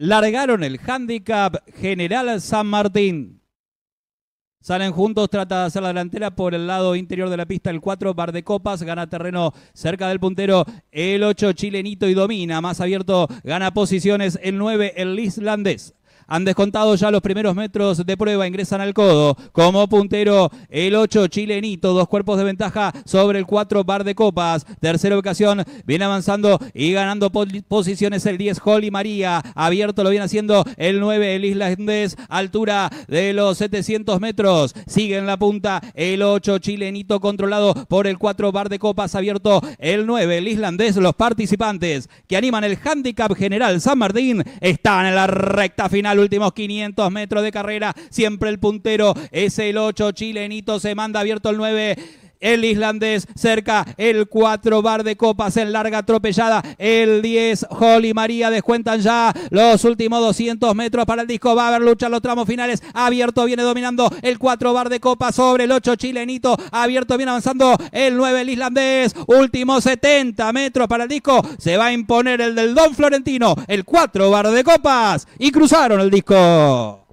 largaron el handicap General San Martín. Salen juntos, trata de hacer la delantera por el lado interior de la pista. El 4, Bar de Copas, gana terreno cerca del puntero. El 8, Chilenito y domina. Más abierto, gana posiciones. El 9, el islandés. Han descontado ya los primeros metros de prueba. Ingresan al codo. Como puntero, el 8 chilenito. Dos cuerpos de ventaja sobre el 4 bar de copas. Tercera ocasión. Viene avanzando y ganando posiciones el 10 Holly María. Abierto lo viene haciendo el 9 el islandés. Altura de los 700 metros. Sigue en la punta el 8 chilenito controlado por el 4 bar de copas. Abierto el 9 el islandés. Los participantes que animan el handicap general San Martín están en la recta final últimos 500 metros de carrera. Siempre el puntero es el 8 chilenito. Se manda abierto el 9 el islandés cerca, el 4 Bar de Copas en larga atropellada, el 10 Holly María descuentan ya los últimos 200 metros para el disco Va a lucha lucha los tramos finales, abierto viene dominando el 4 Bar de Copas sobre el 8 Chilenito, abierto viene avanzando el 9 el islandés, Último 70 metros para el disco, se va a imponer el del Don Florentino, el 4 Bar de Copas y cruzaron el disco.